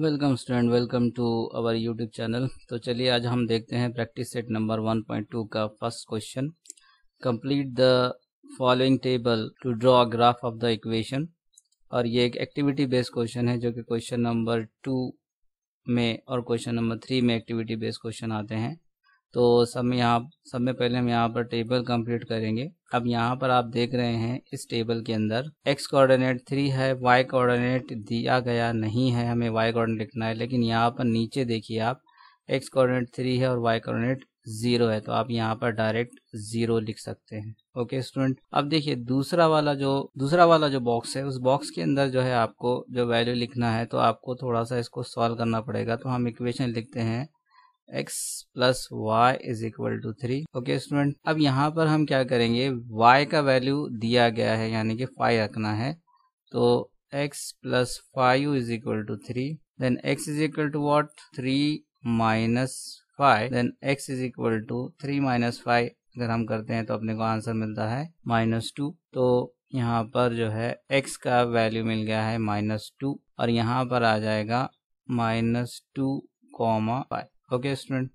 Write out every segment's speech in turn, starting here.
welcome student welcome to our YouTube channel तो चलिए आज हम देखते हैं प्रैक्टिस सेट नंबर 1.2 का first question complete the following table to draw a graph of the equation और ये एक एक्टिविटी बेस्ड क्वेश्चन है जो कि क्वेश्चन नंबर टू में और क्वेश्चन नंबर थ्री में एक्टिविटी बेस्ड क्वेश्चन आते हैं तो सब में यहाँ सब में पहले हम यहाँ पर टेबल कंप्लीट करेंगे अब यहाँ पर आप देख रहे हैं इस टेबल के अंदर एक्स कोऑर्डिनेट थ्री है वाई कोऑर्डिनेट दिया गया नहीं है हमें वाई कोऑर्डिनेट लिखना है लेकिन यहाँ पर नीचे देखिए आप एक्स कोऑर्डिनेट थ्री है और वाई कोऑर्डिनेट जीरो है तो आप यहाँ पर डायरेक्ट जीरो लिख सकते हैं ओके स्टूडेंट अब देखिए दूसरा वाला जो दूसरा वाला जो बॉक्स है उस बॉक्स के अंदर जो है आपको जो वैल्यू लिखना है तो आपको थोड़ा सा इसको सॉल्व करना पड़ेगा तो हम इक्वेशन लिखते हैं X plus Y is equal to three okay student अब यहाँ पर हम क्या करेंगे वाई का वैल्यू दिया गया है यानी कि फाइव रखना है तो X plus five is equal to three then x is equal to what three minus five then x is equal to three minus five अगर हम करते हैं तो अपने को आंसर मिलता है माइनस टू तो यहाँ पर जो है x का वैल्यू मिल गया है माइनस टू और यहाँ पर आ जाएगा minus two comma five okay student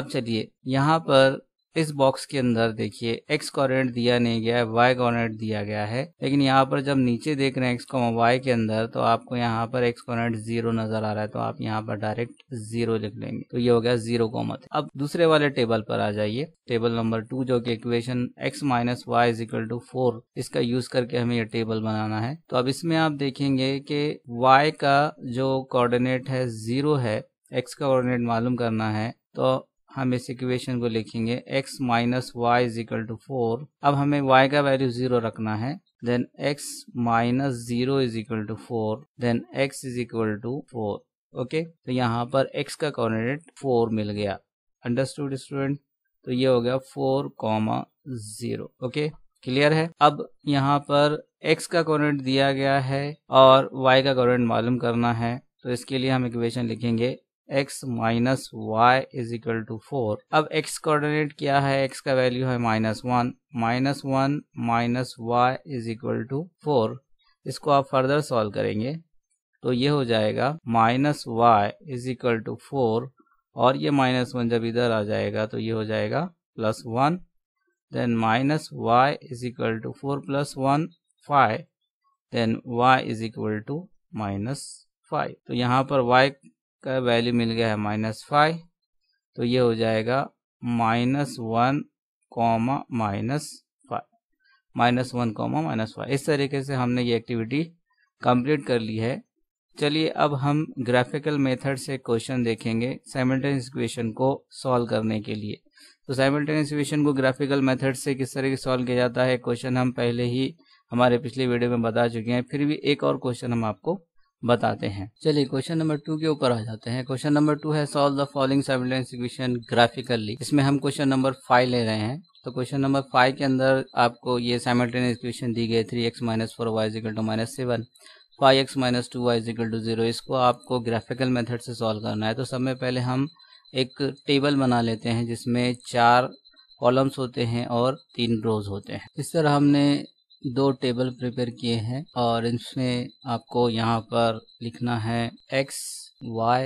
अब चलिए यहाँ पर इस बॉक्स के अंदर देखिए एक्स कॉर्डिनेट दिया नहीं गया है वाई कॉर्डिनेट दिया गया है लेकिन यहाँ पर जब नीचे देख रहे हैं एक्स कॉमा वाई के अंदर तो आपको यहाँ पर एक्स कॉर्डिनेट जीरो नजर आ रहा है तो आप यहाँ पर डायरेक्ट जीरो लिख लेंगे तो ये हो गया जीरो मत अब दूसरे वाले टेबल पर आ जाइए टेबल नंबर टू जो कि equation X minus Y is equal to four इसका यूज करके हमें ये टेबल बनाना है तो अब इसमें आप देखेंगे कि वाई का जो कॉर्डिनेट है जीरो है एक्स का ऑर्डिनेट मालूम करना है तो हम इस इक्वेशन को लिखेंगे x minus Y is equal to four अब हमें y का वैल्यू जीरो रखना है then x minus zero is equal to four then x is equal to four okay तो यहाँ पर x का कोऑर्डिनेट फोर मिल गया अंडरस्टूड स्टूडेंट तो ये हो गया four comma zero okay clear है अब यहाँ पर x का कोऑर्डिनेट दिया गया है और y का कोऑर्डिनेट मालूम करना है तो इसके लिए हम इक्वेशन लिखेंगे X minus Y is equal to four अब एक्स कोऑर्डिनेट क्या है एक्स का वैल्यू है minus one minus one minus Y is equal to four इसको आप फर्दर सॉल्व करेंगे तो ये हो जाएगा minus Y is equal to four और ये माइनस वन जब इधर आ जाएगा तो ये हो जाएगा plus one then minus Y is equal to four plus one five then Y is equal to minus five तो यहाँ पर वाई का वैल्यू मिल गया है माइनस फाइव तो ये हो जाएगा minus one comma minus five minus one comma minus five इस तरीके से हमने ये एक्टिविटी कंप्लीट कर ली है चलिए अब हम ग्राफिकल मेथड से क्वेश्चन देखेंगे साइमल्टेनियस इक्वेशन को सॉल्व करने के लिए तो साइमल्टेनियस इक्वेशन को ग्राफिकल मेथड से किस तरह से सॉल्व किया जाता है क्वेश्चन हम पहले ही हमारे पिछले वीडियो में बता चुके हैं फिर भी एक और क्वेश्चन हम आपको बताते हैं चलिए क्वेश्चन नंबर टू के ऊपर आ जाते हैं क्वेश्चन नंबर टू है solve the following simultaneous equation graphically इसमें हम क्वेश्चन नंबर फाइव ले रहे हैं तो क्वेश्चन नंबर फाइव के अंदर आपको ये साइमल्टेनियस इक्वेशन दी गई three X minus four Y is equal to minus seven five x minus two Y is equal to zero इसको आपको ग्राफिकल मेथड से सॉल्व करना है तो सब में पहले हम एक टेबल बना लेते हैं जिसमें चार कॉलम्स होते हैं और तीन रोज होते हैं इस तरह हमने दो टेबल प्रिपेयर किए हैं और इसमें आपको यहाँ पर लिखना है एक्स y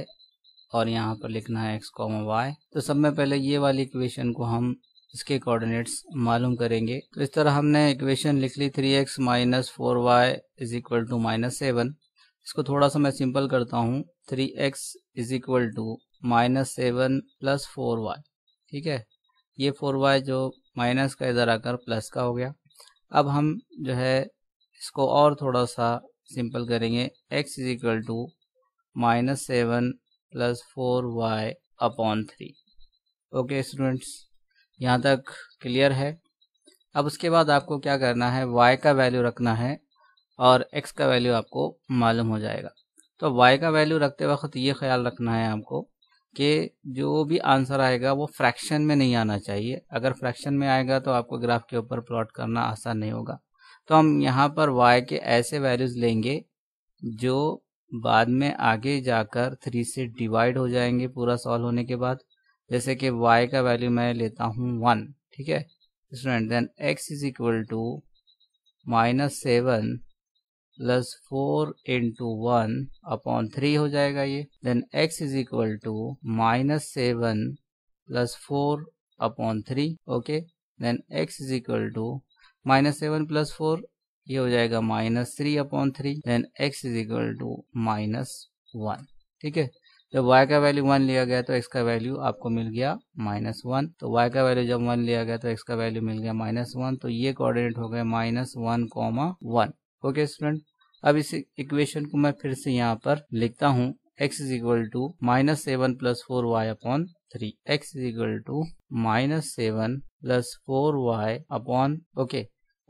और यहाँ पर लिखना है एक्स कॉमा वाई तो सब में पहले ये वाली इक्वेशन को हम इसके कोऑर्डिनेट्स मालूम करेंगे तो इस तरह हमने इक्वेशन लिख ली three X minus four Y is equal to minus seven इसको थोड़ा सा मैं सिंपल करता हूँ three X is equal to minus seven plus four Y ठीक है ये फोर वाई जो माइनस का इधर आकर प्लस का हो गया अब हम जो है इसको और थोड़ा सा सिंपल करेंगे x is equal to minus seven plus four Y upon three okay students यहाँ तक क्लियर है अब उसके बाद आपको क्या करना है y का वैल्यू रखना है और x का वैल्यू आपको मालूम हो जाएगा तो y का वैल्यू रखते वक्त ये ख्याल रखना है आपको कि जो भी आंसर आएगा वो फ्रैक्शन में नहीं आना चाहिए अगर फ्रैक्शन में आएगा तो आपको ग्राफ के ऊपर प्लॉट करना आसान नहीं होगा तो हम यहाँ पर y के ऐसे वैल्यूज़ लेंगे जो बाद में आगे जाकर थ्री से डिवाइड हो जाएंगे पूरा सॉल्व होने के बाद जैसे कि y का वैल्यू मैं लेता हूँ वन ठीक है student then x is equal to minus seven plus four into one upon three हो जाएगा ये then x is equal to minus seven plus four upon three okay then x is equal to minus seven plus four ये हो जाएगा minus three upon three then x is equal to minus one ठीक है जब y का value one लिया गया तो x का वैल्यू आपको मिल गया माइनस वन तो y का वैल्यू जब वन लिया गया तो x का वैल्यू मिल गया माइनस वन तो ये कोऑर्डिनेट हो गए minus one comma one okay student अब इस इक्वेशन को मैं फिर से यहाँ पर लिखता हूँ X is equal to minus seven plus four Y upon three X is equal to minus seven plus four Y upon okay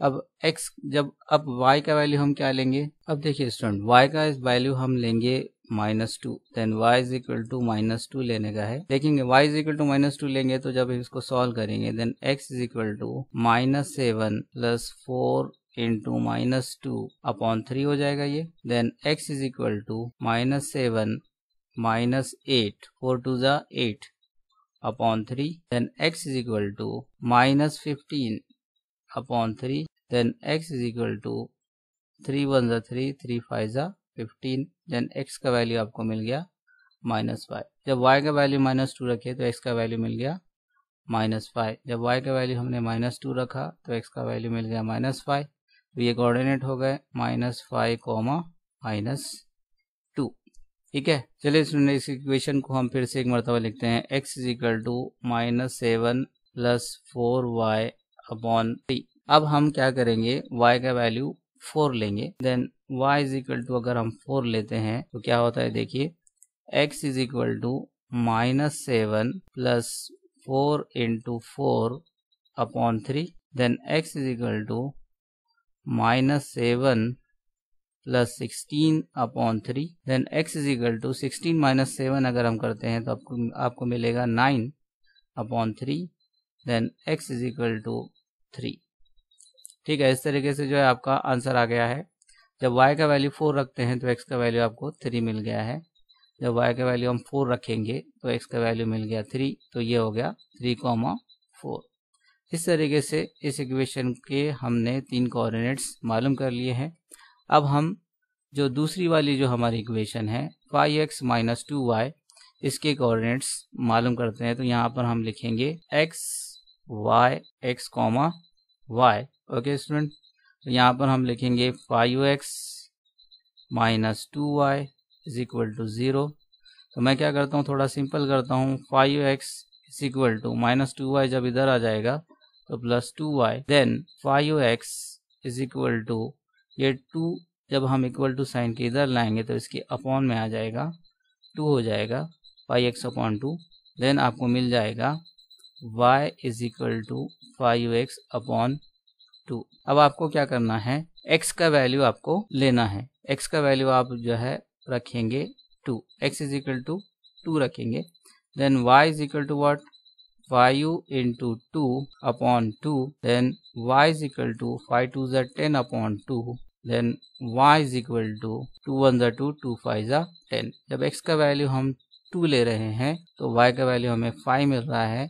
अब x जब अब y का वैल्यू हम क्या लेंगे अब देखिए स्टूडेंट y का इस वैल्यू हम लेंगे minus two then y is equal to minus two लेने का है देखेंगे y is equal to minus two लेंगे तो जब इसको सॉल्व करेंगे then x is equal to minus seven plus four into minus two upon three हो जाएगा ये then x is equal to minus seven minus eight four two ज़ा eight upon three then x is equal to minus fifteen upon three then x is equal to three one ज़ा three three five ज़ा fifteen then X का value आपको मिल गया minus five जब Y का value minus two रखे तो एक्स का वैल्यू मिल गया माइनस फाइव जब वाई का वैल्यू हमने माइनस टू रखा तो एक्स का वैल्यू मिल गया माइनस फाइव तो ये कोऑर्डिनेट हो गए minus five comma minus two ठीक है चलिए स्टूडेंट इस इक्वेशन को हम फिर से एक मरतबा लिखते हैं X is equal to minus seven plus four Y upon three अब हम क्या करेंगे y का वैल्यू फोर लेंगे then y is equal to अगर हम फोर लेते हैं तो क्या होता है देखिए x is equal to minus seven plus four into four upon three then x is equal to minus seven plus sixteen upon three then x is equal to sixteen minus seven अगर हम करते हैं तो आपको आपको मिलेगा nine upon three then x is equal to three ठीक है इस तरीके से जो है आपका आंसर आ गया है जब y का वैल्यू फोर रखते हैं तो x का वैल्यू आपको थ्री मिल गया है जब y का वैल्यू हम फोर रखेंगे तो x का वैल्यू मिल गया थ्री तो ये हो गया थ्री कॉमा फोर इस तरीके से इस इक्वेशन के हमने तीन कोऑर्डिनेट्स मालूम कर लिए हैं अब हम जो दूसरी वाली जो हमारी इक्वेशन है five x minus two y इसके कोऑर्डिनेट्स मालूम करते हैं तो यहाँ पर हम लिखेंगे x y x comma y okay student तो यहाँ पर हम लिखेंगे five x minus two y is equal to zero तो मैं क्या करता हूँ थोड़ा सिंपल करता हूँ five x is equal to minus two y जब इधर आ जाएगा तो plus two y then five x is equal to ये टू जब हम इक्वल टू साइन के इधर लाएंगे तो इसके अपॉन में आ जाएगा टू हो जाएगा five x upon two then आपको मिल जाएगा y is equal to five x upon two अब आपको क्या करना है x का वैल्यू आपको लेना है x का वैल्यू आप जो है रखेंगे two x is equal to two रखेंगे then y is equal to what five into two upon two then y is equal to 5 to the 10 upon 2 then y is equal to 2 1 2 2 5 the 10 जब x का value हम 2 ले रहे हैं तो y का value हमें 5 मिल रहा है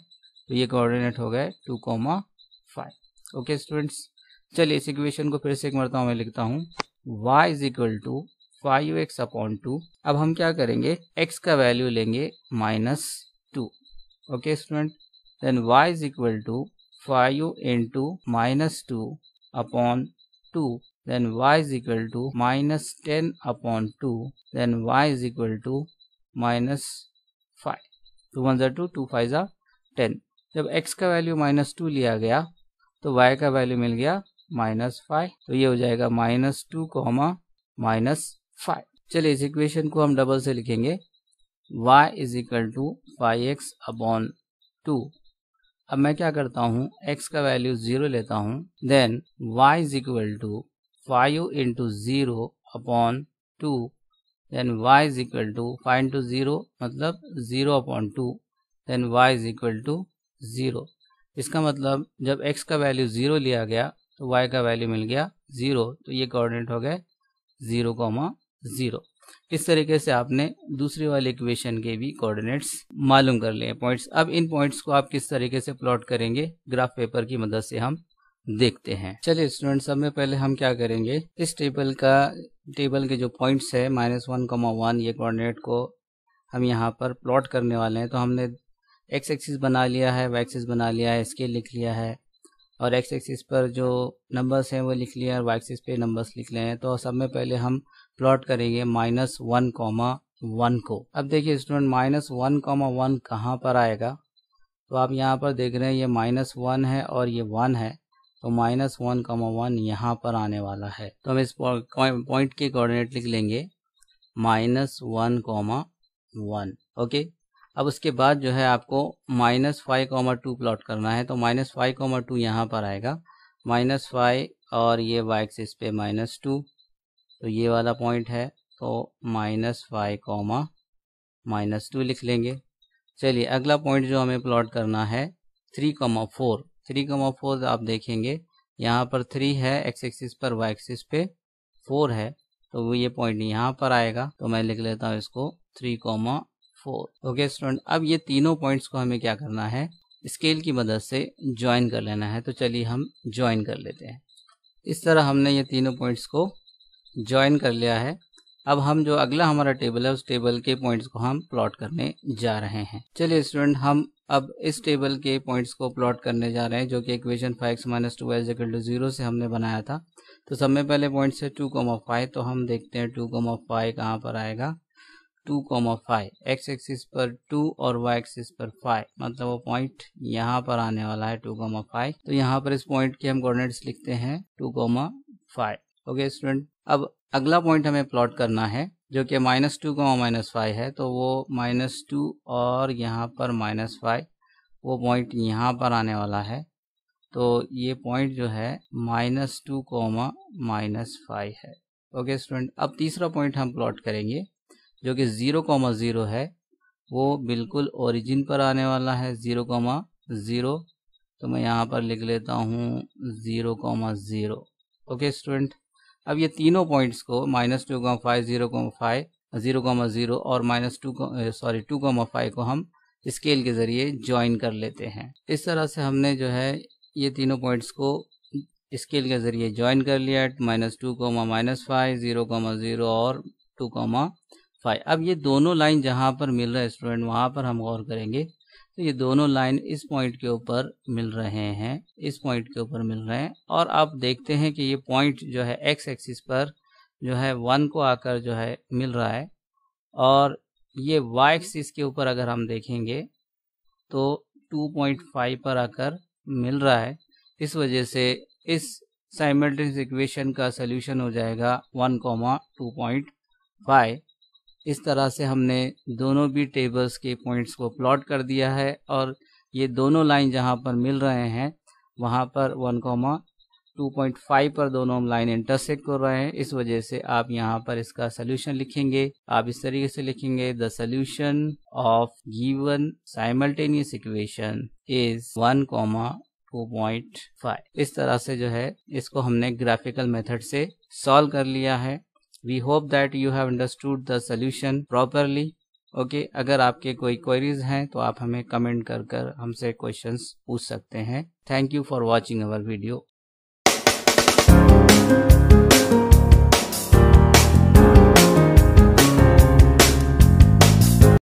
तो ये कोऑर्डिनेट हो गए 2 कोमा फाइव ओके स्टूडेंट्स चलिए इस इक्वेशन को फिर से एक मरता तो हूं मैं लिखता हूँ y is equal to five x upon two अब हम क्या करेंगे x का वैल्यू लेंगे minus two okay student then y is equal to 5 into minus 2 upon 2 then y is equal to minus 10 upon 2 then y is equal to minus 5 2 ones are 2 2 5 are 10 जब x का value minus 2 लिया गया तो y का value मिल गया minus 5 तो ये हो जाएगा minus 2, कोमा माइनस फाइव चलिए इस इक्वेशन को हम डबल से लिखेंगे y is equal to 5x upon 2 अब मैं क्या करता हूँ x का वैल्यू जीरो लेता हूँ then y is equal to five into zero upon two then y is equal to five into zero मतलब zero upon two then y is equal to zero इसका मतलब जब x का value zero लिया गया तो y का value मिल गया जीरो तो ये कोऑर्डिनेट हो गए जीरो कॉमा जीरो इस तरीके से आपने दूसरे वाले इक्वेशन के भी कोऑर्डिनेट्स मालूम कर लिए पॉइंट्स अब इन पॉइंट्स को आप किस तरीके से प्लॉट करेंगे ग्राफ पेपर की मदद से हम देखते हैं चलिए स्टूडेंट सब में पहले हम क्या करेंगे इस टेबल का टेबल के जो पॉइंट्स है माइनस वन कमा वन ये कोऑर्डिनेट को हम यहाँ पर प्लॉट करने वाले हैं तो हमने एक्स एक्सिस बना लिया है वाई एक्सिस बना लिया है स्केल लिख लिया है और एक्स एक्सिस पर जो नंबर्स हैं वो लिख लिए हैं और वाई एक्सिस पे नंबर्स लिख लिए हैं तो सब में पहले हम प्लॉट करेंगे माइनस वन कॉमा वन को अब देखिए student minus one comma one कहाँ पर आएगा तो आप यहाँ पर देख रहे हैं ये माइनस वन है और ये वन है तो माइनस वन कॉमा वन यहाँ पर आने वाला है तो हम इस पॉइंट के कोऑर्डिनेट लिख लेंगे minus one comma one okay अब उसके बाद जो है आपको minus five comma two plot करना है तो माइनस फाइव कॉमा टू यहाँ पर आएगा माइनस फाइव और ये वाई एक्सिस पे माइनस टू तो ये वाला पॉइंट है तो minus y comma minus two लिख लेंगे चलिए अगला पॉइंट जो हमें प्लॉट करना है three comma four three comma four आप देखेंगे यहाँ पर थ्री है एक्स एक्सिस पर वाई एक्सिस पे फोर है तो वो ये पॉइंट यहाँ पर आएगा तो मैं लिख लेता हूँ इसको three comma four okay student अब ये तीनों पॉइंट्स को हमें क्या करना है स्केल की मदद से ज्वाइन कर लेना है तो चलिए हम ज्वाइन कर लेते हैं इस तरह हमने ये तीनों पॉइंट्स को ज्वाइन कर लिया है अब हम जो अगला हमारा टेबल है उस टेबल के पॉइंट्स को हम प्लॉट करने जा रहे हैं चलिए स्टूडेंट हम अब इस टेबल के पॉइंट्स को प्लॉट करने जा रहे हैं जो कि equation five x minus two is equal to zero से हमने बनाया था तो सब में पहले पॉइंट्स है टू कॉमा फाइव तो हम देखते हैं टू कॉमा फाइव कहाँ पर आएगा two comma five x axis पर टू और वाई एक्सिस पर फाइव मतलब वो पॉइंट यहाँ पर आने वाला है टू कॉमा फाइव तो यहाँ पर इस पॉइंट के हम कोऑर्डिनेट्स लिखते हैं two comma five okay student अब अगला पॉइंट हमें प्लॉट करना है जो कि माइनस टू का माइनस फाइव है तो वो माइनस टू और यहाँ पर माइनस फाइव वो पॉइंट यहाँ पर आने वाला है तो ये पॉइंट जो है minus two comma minus five है ओके स्टूडेंट अब तीसरा पॉइंट हम प्लॉट करेंगे जो कि ज़ीरो कोमा ज़ीरो है वो बिल्कुल ओरिजिन पर आने वाला है ज़ीरो कोमा ज़ीरो तो मैं यहाँ पर लिख लेता हूँ zero comma zero okay student अब ये तीनों पॉइंट्स को minus two comma five zero comma five zero comma zero और minus two sorry two comma five को हम स्केल के जरिए ज्वाइन कर लेते हैं इस तरह से हमने जो है ये तीनों पॉइंट्स को स्केल के जरिए ज्वाइन कर लिया at minus two comma minus five zero comma zero और टू कॉमा फाइव अब ये दोनों लाइन जहाँ पर मिल रहा है स्टूडेंट वहाँ पर हम गौर करेंगे तो ये दोनों लाइन इस पॉइंट के ऊपर मिल रहे हैं इस पॉइंट के ऊपर मिल रहे हैं और आप देखते हैं कि ये पॉइंट जो है एक्स एक्सिस पर जो है वन को आकर जो है मिल रहा है और ये वाई एक्सिस के ऊपर अगर हम देखेंगे तो 2.5 पर आकर मिल रहा है इस वजह से इस साइमेट्रिक इक्वेशन का सोल्यूशन हो जाएगा one comma two point five इस तरह से हमने दोनों भी टेबल्स के पॉइंट्स को प्लॉट कर दिया है और ये दोनों लाइन जहाँ पर मिल रहे हैं वहाँ पर one comma two point five पर दोनों हम लाइन इंटरसेक्ट कर रहे हैं इस वजह से आप यहाँ पर इसका सोल्यूशन लिखेंगे आप इस तरीके से लिखेंगे the solution of given simultaneous equation is one comma 2.5 इस तरह से जो है इसको हमने ग्राफिकल मेथड से सॉल्व कर लिया है we hope that you have understood the solution properly okay अगर आपके कोई क्वेरीज हैं तो आप हमें कमेंट कर कर हमसे क्वेश्चन पूछ सकते हैं thank you for watching our video